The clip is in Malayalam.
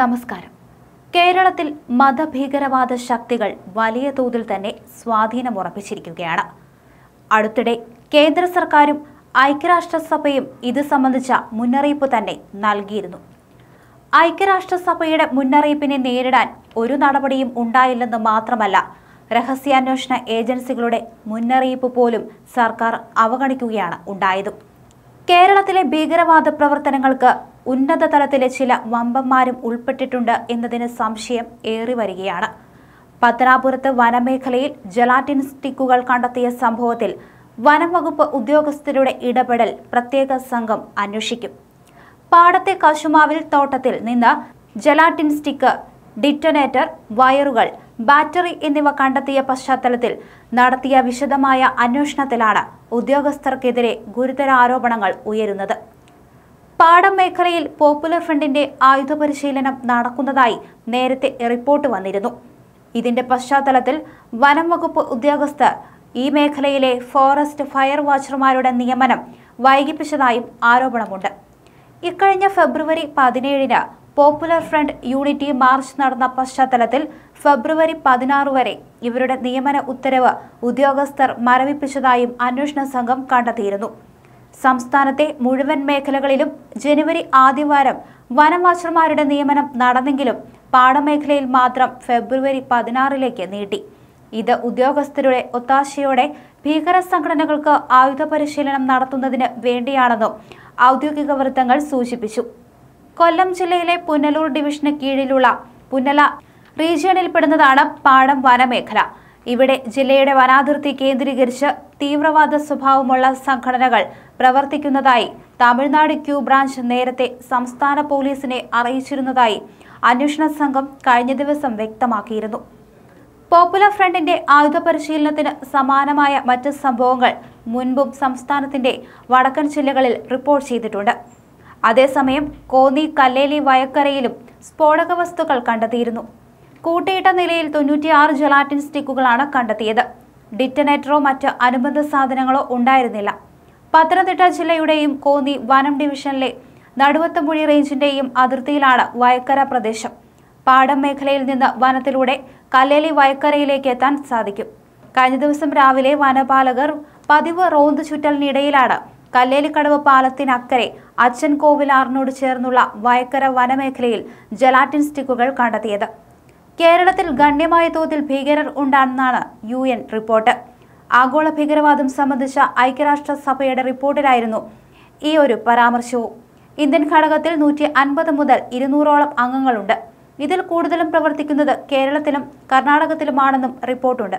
നമസ്കാരം കേരളത്തിൽ മതഭീകരവാദ ശക്തികൾ വലിയ തോതിൽ തന്നെ സ്വാധീനമുറപ്പിച്ചിരിക്കുകയാണ് അടുത്തിടെ കേന്ദ്ര സർക്കാരും ഐക്യരാഷ്ട്രസഭയും ഇത് സംബന്ധിച്ച മുന്നറിയിപ്പ് തന്നെ നൽകിയിരുന്നു ഐക്യരാഷ്ട്രസഭയുടെ മുന്നറിയിപ്പിനെ നേരിടാൻ ഒരു നടപടിയും ഉണ്ടായില്ലെന്ന് മാത്രമല്ല രഹസ്യാന്വേഷണ ഏജൻസികളുടെ മുന്നറിയിപ്പ് പോലും സർക്കാർ അവഗണിക്കുകയാണ് ഉണ്ടായത് കേരളത്തിലെ ഭീകരവാദ പ്രവർത്തനങ്ങൾക്ക് ഉന്നത തലത്തിലെ ചില വമ്പന്മാരും ഉൾപ്പെട്ടിട്ടുണ്ട് എന്നതിന് സംശയം ഏറി വരികയാണ് പത്തനാപുരത്ത് വനമേഖലയിൽ ജലാറ്റിൻ സ്റ്റിക്കുകൾ കണ്ടെത്തിയ സംഭവത്തിൽ വനം വകുപ്പ് ഉദ്യോഗസ്ഥരുടെ ഇടപെടൽ പ്രത്യേക സംഘം അന്വേഷിക്കും പാടത്തെ കശുമാവിൽ തോട്ടത്തിൽ നിന്ന് ജലാറ്റിൻ സ്റ്റിക്ക് ഡിറ്റനേറ്റർ വയറുകൾ ബാറ്ററി എന്നിവ കണ്ടെത്തിയ പശ്ചാത്തലത്തിൽ നടത്തിയ വിശദമായ അന്വേഷണത്തിലാണ് ഉദ്യോഗസ്ഥർക്കെതിരെ ഗുരുതര ആരോപണങ്ങൾ ഉയരുന്നത് പാടം മേഖലയിൽ പോപ്പുലർ ഫ്രണ്ടിന്റെ ആയുധ പരിശീലനം നടക്കുന്നതായി നേരത്തെ റിപ്പോർട്ട് വന്നിരുന്നു ഇതിന്റെ പശ്ചാത്തലത്തിൽ വനം വകുപ്പ് ഉദ്യോഗസ്ഥർ ഈ മേഖലയിലെ ഫോറസ്റ്റ് ഫയർ വാച്ചർമാരുടെ നിയമനം വൈകിപ്പിച്ചതായും ആരോപണമുണ്ട് ഇക്കഴിഞ്ഞ ഫെബ്രുവരി പതിനേഴിന് പോപ്പുലർ ഫ്രണ്ട് യൂണിറ്റി മാർച്ച് നടന്ന പശ്ചാത്തലത്തിൽ ഫെബ്രുവരി പതിനാറ് വരെ ഇവരുടെ നിയമന ഉത്തരവ് ഉദ്യോഗസ്ഥർ മരവിപ്പിച്ചതായും അന്വേഷണ സംഘം കണ്ടെത്തിയിരുന്നു സംസ്ഥാനത്തെ മുഴുവൻ മേഖലകളിലും ജനുവരി ആദ്യവാരം വനമാസ്റ്റർമാരുടെ നിയമനം നടന്നെങ്കിലും പാടമേഖലയിൽ മാത്രം ഫെബ്രുവരി പതിനാറിലേക്ക് നീട്ടി ഇത് ഉദ്യോഗസ്ഥരുടെ ഒത്താശയോടെ ഭീകര സംഘടനകൾക്ക് ആയുധ പരിശീലനം നടത്തുന്നതിന് വേണ്ടിയാണെന്നും ഔദ്യോഗിക വൃത്തങ്ങൾ സൂചിപ്പിച്ചു കൊല്ലം ജില്ലയിലെ പുനലൂർ ഡിവിഷന് കീഴിലുള്ള പുന്നല റീജിയണിൽപ്പെടുന്നതാണ് പാടം വനമേഖല ഇവിടെ ജില്ലയുടെ വനാതിർത്തി കേന്ദ്രീകരിച്ച് തീവ്രവാദ സ്വഭാവമുള്ള സംഘടനകൾ പ്രവർത്തിക്കുന്നതായി തമിഴ്നാട് ക്യൂ ബ്രാഞ്ച് നേരത്തെ സംസ്ഥാന പോലീസിനെ അറിയിച്ചിരുന്നതായി അന്വേഷണ സംഘം കഴിഞ്ഞ ദിവസം വ്യക്തമാക്കിയിരുന്നു പോപ്പുലർ ഫ്രണ്ടിന്റെ ആയുധ പരിശീലനത്തിന് സമാനമായ മറ്റ് സംഭവങ്ങൾ മുൻപും സംസ്ഥാനത്തിന്റെ വടക്കൻ ജില്ലകളിൽ റിപ്പോർട്ട് ചെയ്തിട്ടുണ്ട് അതേസമയം കോന്നി കല്ലേലി വയക്കരയിലും സ്ഫോടക വസ്തുക്കൾ കണ്ടെത്തിയിരുന്നു കൂട്ടിയിട്ട നിലയിൽ തൊണ്ണൂറ്റിയാറ് ജെലാറ്റിൻ സ്റ്റിക്കുകളാണ് കണ്ടെത്തിയത് ഡിറ്റനേറ്ററോ മറ്റ് അനുബന്ധ സാധനങ്ങളോ ഉണ്ടായിരുന്നില്ല പത്തനംതിട്ട ജില്ലയുടെയും കോന്നി വനം ഡിവിഷനിലെ നടുവത്തമ്പുഴി റേഞ്ചിന്റെയും അതിർത്തിയിലാണ് വയക്കര പ്രദേശം പാടം മേഖലയിൽ നിന്ന് വനത്തിലൂടെ കല്ലേലി വയക്കരയിലേക്ക് എത്താൻ സാധിക്കും കഴിഞ്ഞ ദിവസം രാവിലെ വനപാലകർ പതിവ് റോന്ത് ചുറ്റലിനിടയിലാണ് കല്ലേലിക്കടവ് പാലത്തിനക്കരെ അച്ഛൻ കോവിലാറിനോട് ചേർന്നുള്ള വയക്കര വനമേഖലയിൽ ജലാറ്റിൻ സ്റ്റിക്കുകൾ കണ്ടെത്തിയത് കേരളത്തിൽ ഗണ്യമായ തോതിൽ ഭീകരർ ഉണ്ടെന്നാണ് യു എൻ റിപ്പോർട്ട് ആഗോള ഭീകരവാദം സംബന്ധിച്ച ഐക്യരാഷ്ട്രസഭയുടെ റിപ്പോർട്ടിലായിരുന്നു ഈ ഒരു പരാമർശവും ഇന്ത്യൻ ഘടകത്തിൽ നൂറ്റി അൻപത് മുതൽ ഇരുന്നൂറോളം അംഗങ്ങളുണ്ട് ഇതിൽ കൂടുതലും പ്രവർത്തിക്കുന്നത് കേരളത്തിലും കർണാടകത്തിലുമാണെന്നും റിപ്പോർട്ടുണ്ട്